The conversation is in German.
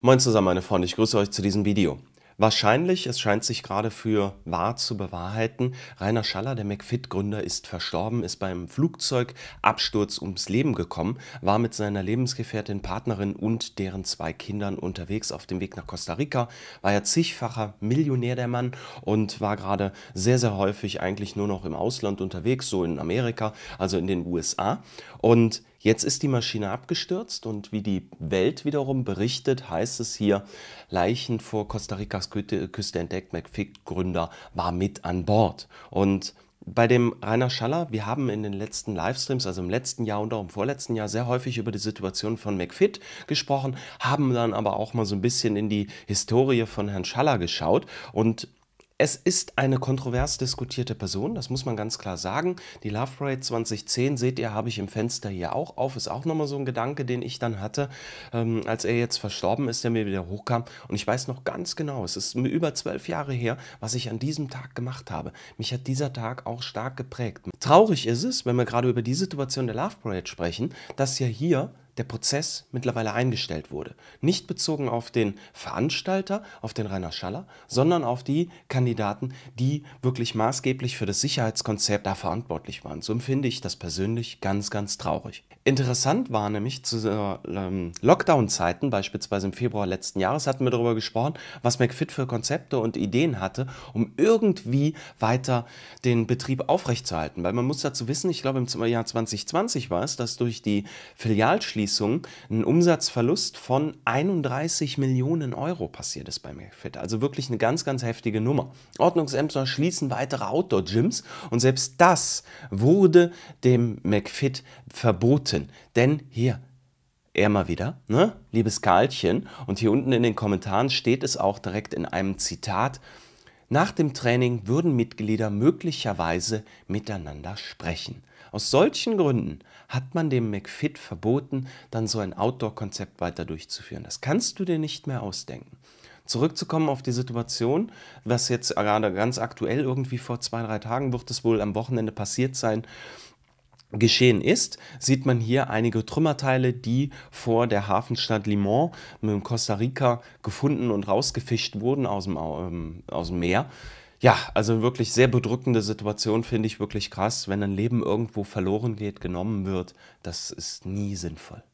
Moin zusammen meine Freunde, ich grüße euch zu diesem Video. Wahrscheinlich, es scheint sich gerade für wahr zu bewahrheiten, Rainer Schaller, der McFit-Gründer, ist verstorben, ist beim Flugzeugabsturz ums Leben gekommen, war mit seiner Lebensgefährtin, Partnerin und deren zwei Kindern unterwegs auf dem Weg nach Costa Rica, war ja zigfacher Millionär der Mann und war gerade sehr, sehr häufig eigentlich nur noch im Ausland unterwegs, so in Amerika, also in den USA. Und Jetzt ist die Maschine abgestürzt und wie die Welt wiederum berichtet, heißt es hier, Leichen vor Costa Ricas Küste entdeckt, McFick-Gründer war mit an Bord. Und bei dem Rainer Schaller, wir haben in den letzten Livestreams, also im letzten Jahr und auch im vorletzten Jahr, sehr häufig über die Situation von McFit gesprochen, haben dann aber auch mal so ein bisschen in die Historie von Herrn Schaller geschaut. Und es ist eine kontrovers diskutierte Person, das muss man ganz klar sagen. Die Love Parade 2010, seht ihr, habe ich im Fenster hier auch auf. Ist auch nochmal so ein Gedanke, den ich dann hatte, ähm, als er jetzt verstorben ist, der mir wieder hochkam. Und ich weiß noch ganz genau, es ist über zwölf Jahre her, was ich an diesem Tag gemacht habe. Mich hat dieser Tag auch stark geprägt. Traurig ist es, wenn wir gerade über die Situation der Love Parade sprechen, dass ja hier der Prozess mittlerweile eingestellt wurde. Nicht bezogen auf den Veranstalter, auf den Rainer Schaller, sondern auf die Kandidaten, die wirklich maßgeblich für das Sicherheitskonzept da verantwortlich waren. So empfinde ich das persönlich ganz, ganz traurig. Interessant war nämlich zu äh, ähm, Lockdown-Zeiten, beispielsweise im Februar letzten Jahres, hatten wir darüber gesprochen, was McFit für Konzepte und Ideen hatte, um irgendwie weiter den Betrieb aufrechtzuerhalten. Weil man muss dazu wissen, ich glaube im Jahr 2020 war es, dass durch die Filialschließung ein Umsatzverlust von 31 Millionen Euro passiert ist bei McFit. Also wirklich eine ganz, ganz heftige Nummer. Ordnungsämter schließen weitere Outdoor-Gyms und selbst das wurde dem McFit verboten. Minuten. Denn hier, er mal wieder, ne? liebes Karlchen, und hier unten in den Kommentaren steht es auch direkt in einem Zitat, nach dem Training würden Mitglieder möglicherweise miteinander sprechen. Aus solchen Gründen hat man dem McFit verboten, dann so ein Outdoor-Konzept weiter durchzuführen. Das kannst du dir nicht mehr ausdenken. Zurückzukommen auf die Situation, was jetzt gerade ganz aktuell irgendwie vor zwei, drei Tagen wird es wohl am Wochenende passiert sein, geschehen ist, sieht man hier einige Trümmerteile, die vor der Hafenstadt Limon in Costa Rica gefunden und rausgefischt wurden aus dem, ähm, aus dem Meer. Ja, also wirklich sehr bedrückende Situation, finde ich wirklich krass. Wenn ein Leben irgendwo verloren geht, genommen wird, das ist nie sinnvoll.